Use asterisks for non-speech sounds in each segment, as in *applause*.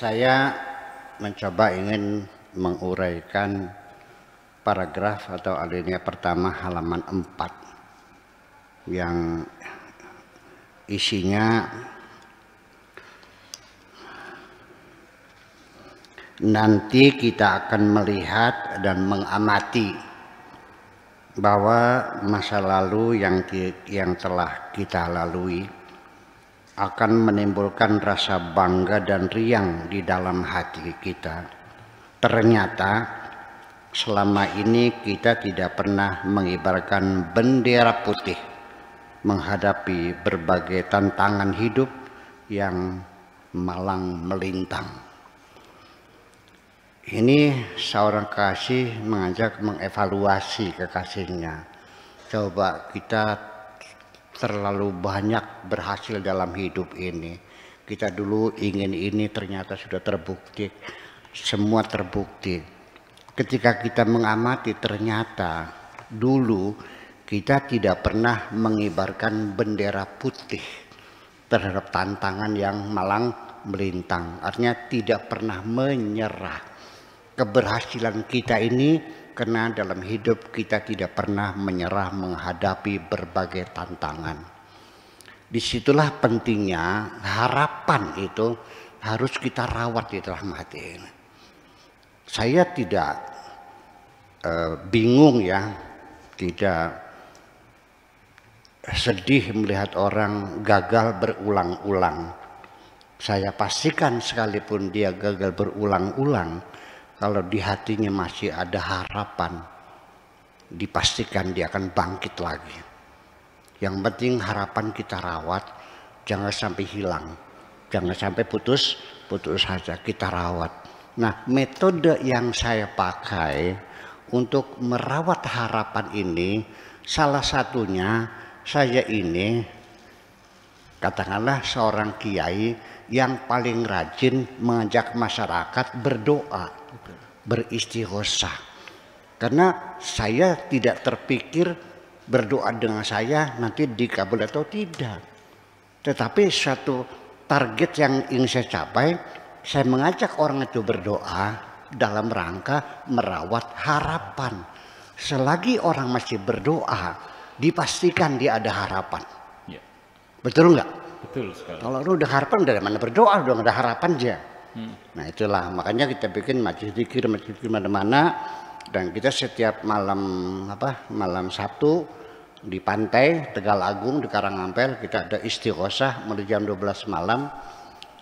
Saya mencoba ingin menguraikan paragraf atau alinea pertama halaman 4 yang isinya nanti kita akan melihat dan mengamati bahwa masa lalu yang yang telah kita lalui akan menimbulkan rasa bangga dan riang di dalam hati kita. Ternyata selama ini kita tidak pernah mengibarkan bendera putih menghadapi berbagai tantangan hidup yang malang melintang. Ini seorang kasih mengajak mengevaluasi kekasihnya. Coba kita terlalu banyak berhasil dalam hidup ini. Kita dulu ingin ini ternyata sudah terbukti, semua terbukti. Ketika kita mengamati ternyata dulu kita tidak pernah mengibarkan bendera putih terhadap tantangan yang malang melintang. Artinya tidak pernah menyerah. Keberhasilan kita ini karena dalam hidup kita tidak pernah menyerah menghadapi berbagai tantangan. Disitulah pentingnya harapan itu harus kita rawat di dalam hati Saya tidak e, bingung ya, tidak sedih melihat orang gagal berulang-ulang. Saya pastikan sekalipun dia gagal berulang-ulang, kalau di hatinya masih ada harapan, dipastikan dia akan bangkit lagi. Yang penting harapan kita rawat, jangan sampai hilang, jangan sampai putus, putus saja kita rawat. Nah, metode yang saya pakai untuk merawat harapan ini salah satunya saya ini katakanlah seorang kiai yang paling rajin mengajak masyarakat berdoa, beristighosah. Karena saya tidak terpikir berdoa dengan saya nanti dikabul atau tidak. Tetapi satu target yang ingin saya capai, saya mengajak orang itu berdoa dalam rangka merawat harapan. Selagi orang masih berdoa, dipastikan dia ada harapan. Ya. Betul nggak? Betul sekali. Kalau lu udah harapan dari mana berdoa, udah ada harapan aja. Hmm. Nah itulah makanya kita bikin majlis zikir, majlis zikir mana-mana dan kita setiap malam apa malam Sabtu di pantai Tegal Agung di Karangampel kita ada istighosah mulai jam 12 malam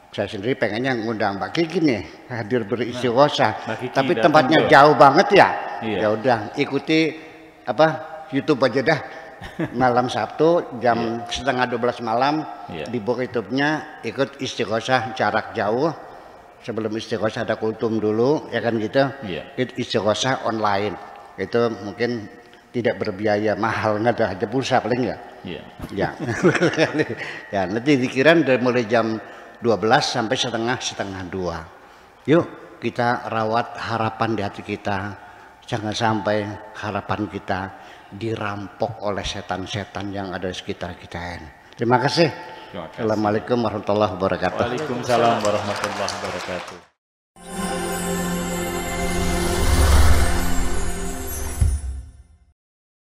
saya sendiri pengennya ngundang Mbak Kiki nih hadir beristighosah nah, tapi tempatnya jauh banget ya iya. ya udah ikuti apa YouTube aja dah malam Sabtu jam yeah. setengah 12 malam yeah. di book youtube ikut istiqosah jarak jauh. Sebelum istiqosah ada kultum dulu ya kan gitu. Yeah. Itu istiqosah online. Itu mungkin tidak berbiaya mahal nggak ada aja pulsa paling ya. Yeah. Ya. *laughs* ya nanti pikiran dari mulai jam 12 sampai setengah setengah dua. Yuk kita rawat harapan di hati kita. Jangan sampai harapan kita dirampok oleh setan-setan yang ada di sekitar kita. ini. Terima kasih. Assalamualaikum warahmatullahi wabarakatuh. Waalaikumsalam warahmatullahi wabarakatuh.